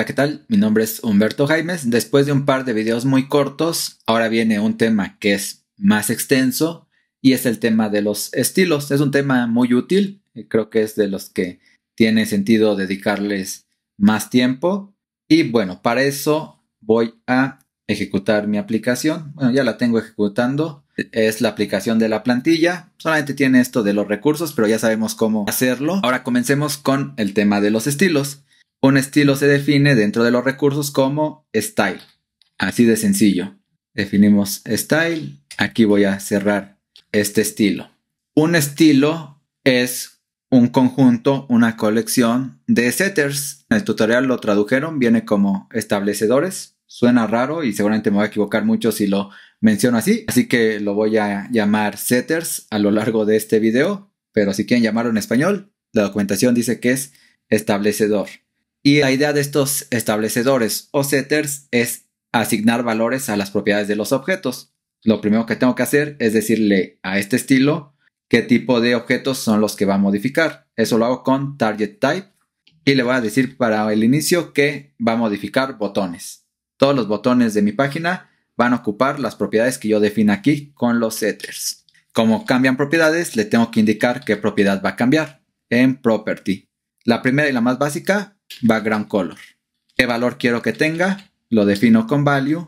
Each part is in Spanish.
Hola, ¿qué tal? Mi nombre es Humberto Jaimes. Después de un par de videos muy cortos, ahora viene un tema que es más extenso y es el tema de los estilos. Es un tema muy útil, eh, creo que es de los que tiene sentido dedicarles más tiempo. Y bueno, para eso voy a ejecutar mi aplicación. Bueno, ya la tengo ejecutando. Es la aplicación de la plantilla. Solamente tiene esto de los recursos, pero ya sabemos cómo hacerlo. Ahora comencemos con el tema de los estilos. Un estilo se define dentro de los recursos como style. Así de sencillo. Definimos style. Aquí voy a cerrar este estilo. Un estilo es un conjunto, una colección de setters. En el tutorial lo tradujeron, viene como establecedores. Suena raro y seguramente me voy a equivocar mucho si lo menciono así. Así que lo voy a llamar setters a lo largo de este video. Pero si quieren llamarlo en español, la documentación dice que es establecedor. Y la idea de estos establecedores o setters es asignar valores a las propiedades de los objetos. Lo primero que tengo que hacer es decirle a este estilo qué tipo de objetos son los que va a modificar. Eso lo hago con target type y le voy a decir para el inicio que va a modificar botones. Todos los botones de mi página van a ocupar las propiedades que yo defino aquí con los setters. Como cambian propiedades, le tengo que indicar qué propiedad va a cambiar en property. La primera y la más básica background color. ¿Qué valor quiero que tenga? Lo defino con value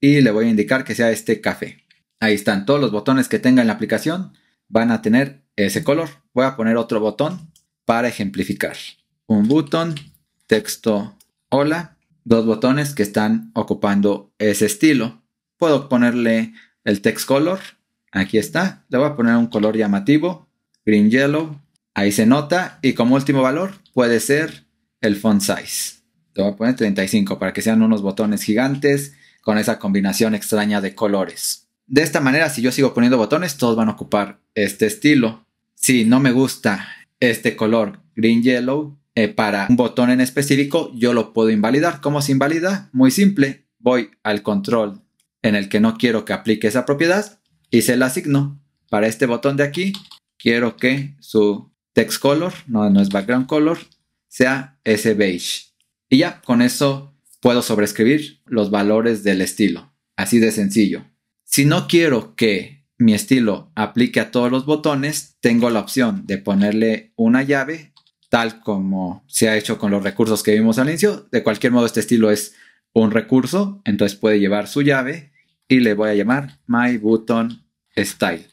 y le voy a indicar que sea este café. Ahí están todos los botones que tenga en la aplicación van a tener ese color. Voy a poner otro botón para ejemplificar. Un botón, texto hola, dos botones que están ocupando ese estilo. Puedo ponerle el text color. Aquí está. Le voy a poner un color llamativo, green yellow. Ahí se nota. Y como último valor puede ser el font size. Te voy a poner 35 para que sean unos botones gigantes con esa combinación extraña de colores. De esta manera, si yo sigo poniendo botones, todos van a ocupar este estilo. Si no me gusta este color green yellow eh, para un botón en específico, yo lo puedo invalidar. ¿Cómo se invalida? Muy simple. Voy al control en el que no quiero que aplique esa propiedad y se la asigno. Para este botón de aquí, quiero que su text color, no, no es background color, sea ese beige. Y ya, con eso puedo sobreescribir los valores del estilo. Así de sencillo. Si no quiero que mi estilo aplique a todos los botones, tengo la opción de ponerle una llave, tal como se ha hecho con los recursos que vimos al inicio. De cualquier modo, este estilo es un recurso, entonces puede llevar su llave y le voy a llamar my button style.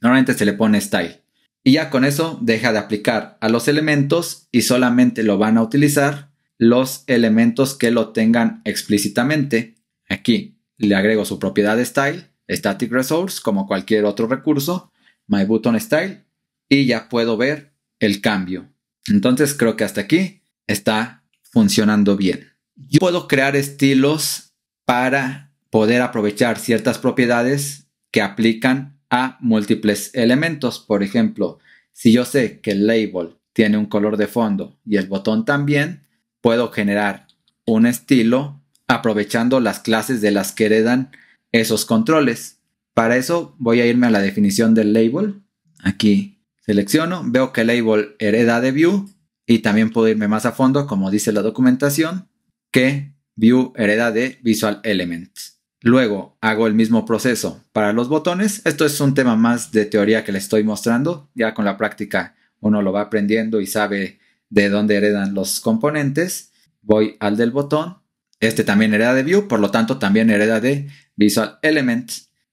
Normalmente se le pone style. Y ya con eso deja de aplicar a los elementos y solamente lo van a utilizar los elementos que lo tengan explícitamente. Aquí le agrego su propiedad style, static resource, como cualquier otro recurso, my button style, y ya puedo ver el cambio. Entonces creo que hasta aquí está funcionando bien. Yo puedo crear estilos para poder aprovechar ciertas propiedades que aplican a múltiples elementos. Por ejemplo, si yo sé que el label tiene un color de fondo y el botón también, puedo generar un estilo aprovechando las clases de las que heredan esos controles. Para eso voy a irme a la definición del label. Aquí selecciono, veo que el label hereda de view y también puedo irme más a fondo, como dice la documentación, que view hereda de visual Elements. Luego hago el mismo proceso para los botones. Esto es un tema más de teoría que les estoy mostrando. Ya con la práctica uno lo va aprendiendo y sabe de dónde heredan los componentes. Voy al del botón. Este también hereda de View, por lo tanto también hereda de Visual Element.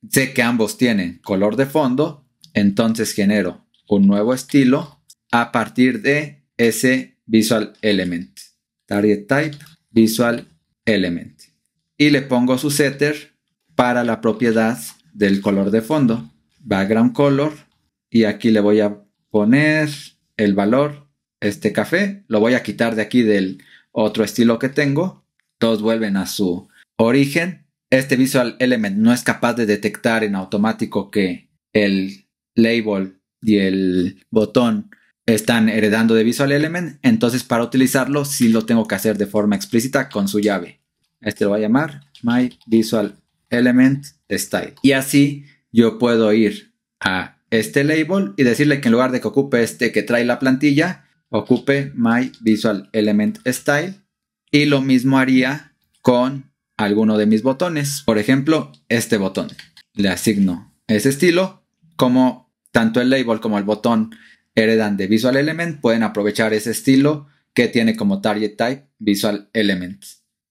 Sé que ambos tienen color de fondo, entonces genero un nuevo estilo a partir de ese Visual Element. Target Type, Visual Element y le pongo su setter para la propiedad del color de fondo, background color, y aquí le voy a poner el valor, este café, lo voy a quitar de aquí del otro estilo que tengo, todos vuelven a su origen, este visual element no es capaz de detectar en automático que el label y el botón están heredando de visual element, entonces para utilizarlo sí lo tengo que hacer de forma explícita con su llave. Este lo voy a llamar My Visual Element Style. Y así yo puedo ir a este label y decirle que en lugar de que ocupe este que trae la plantilla, ocupe My Visual Element Style. Y lo mismo haría con alguno de mis botones. Por ejemplo, este botón. Le asigno ese estilo. Como tanto el label como el botón heredan de Visual Element, pueden aprovechar ese estilo que tiene como target type Visual Element.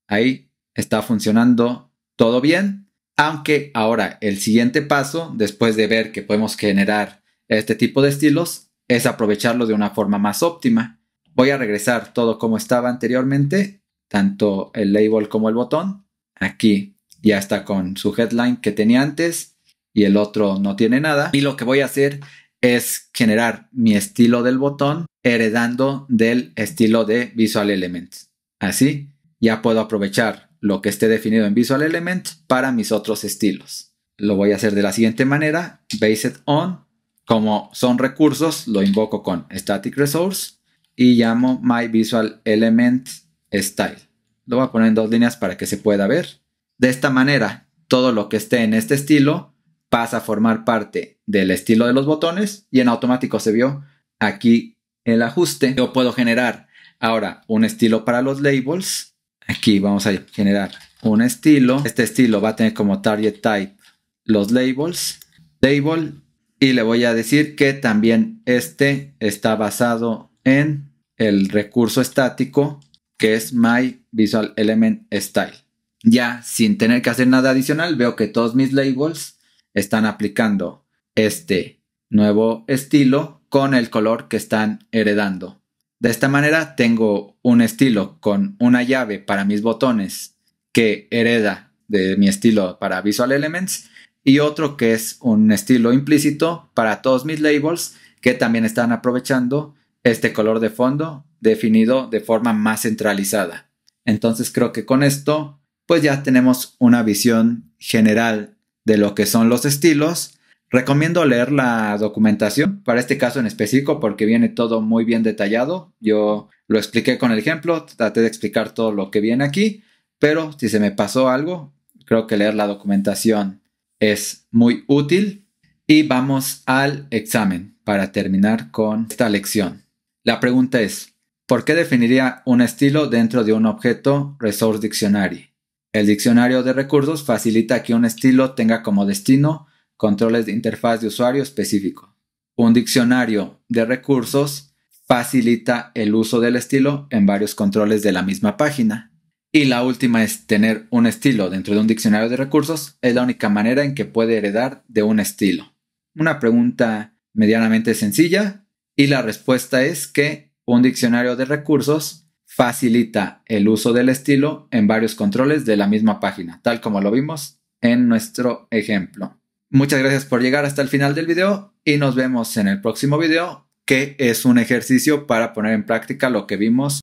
Ahí está funcionando todo bien, aunque ahora el siguiente paso, después de ver que podemos generar este tipo de estilos, es aprovecharlo de una forma más óptima. Voy a regresar todo como estaba anteriormente, tanto el label como el botón. Aquí ya está con su headline que tenía antes y el otro no tiene nada. Y lo que voy a hacer es generar mi estilo del botón heredando del estilo de Visual Elements. Así ya puedo aprovechar lo que esté definido en Visual Element para mis otros estilos. Lo voy a hacer de la siguiente manera, based on, como son recursos, lo invoco con static resource y llamo my visual element style. Lo voy a poner en dos líneas para que se pueda ver. De esta manera, todo lo que esté en este estilo pasa a formar parte del estilo de los botones y en automático se vio aquí el ajuste. Yo puedo generar ahora un estilo para los labels Aquí vamos a generar un estilo. Este estilo va a tener como target type los labels. Label. Y le voy a decir que también este está basado en el recurso estático que es my visual element style. Ya sin tener que hacer nada adicional, veo que todos mis labels están aplicando este nuevo estilo con el color que están heredando. De esta manera tengo un estilo con una llave para mis botones que hereda de mi estilo para Visual Elements y otro que es un estilo implícito para todos mis labels que también están aprovechando este color de fondo definido de forma más centralizada. Entonces creo que con esto pues ya tenemos una visión general de lo que son los estilos Recomiendo leer la documentación para este caso en específico porque viene todo muy bien detallado. Yo lo expliqué con el ejemplo, traté de explicar todo lo que viene aquí, pero si se me pasó algo, creo que leer la documentación es muy útil. Y vamos al examen para terminar con esta lección. La pregunta es, ¿por qué definiría un estilo dentro de un objeto Resource Dictionary? El diccionario de recursos facilita que un estilo tenga como destino controles de interfaz de usuario específico. Un diccionario de recursos facilita el uso del estilo en varios controles de la misma página. Y la última es tener un estilo dentro de un diccionario de recursos. Es la única manera en que puede heredar de un estilo. Una pregunta medianamente sencilla y la respuesta es que un diccionario de recursos facilita el uso del estilo en varios controles de la misma página, tal como lo vimos en nuestro ejemplo. Muchas gracias por llegar hasta el final del video y nos vemos en el próximo video que es un ejercicio para poner en práctica lo que vimos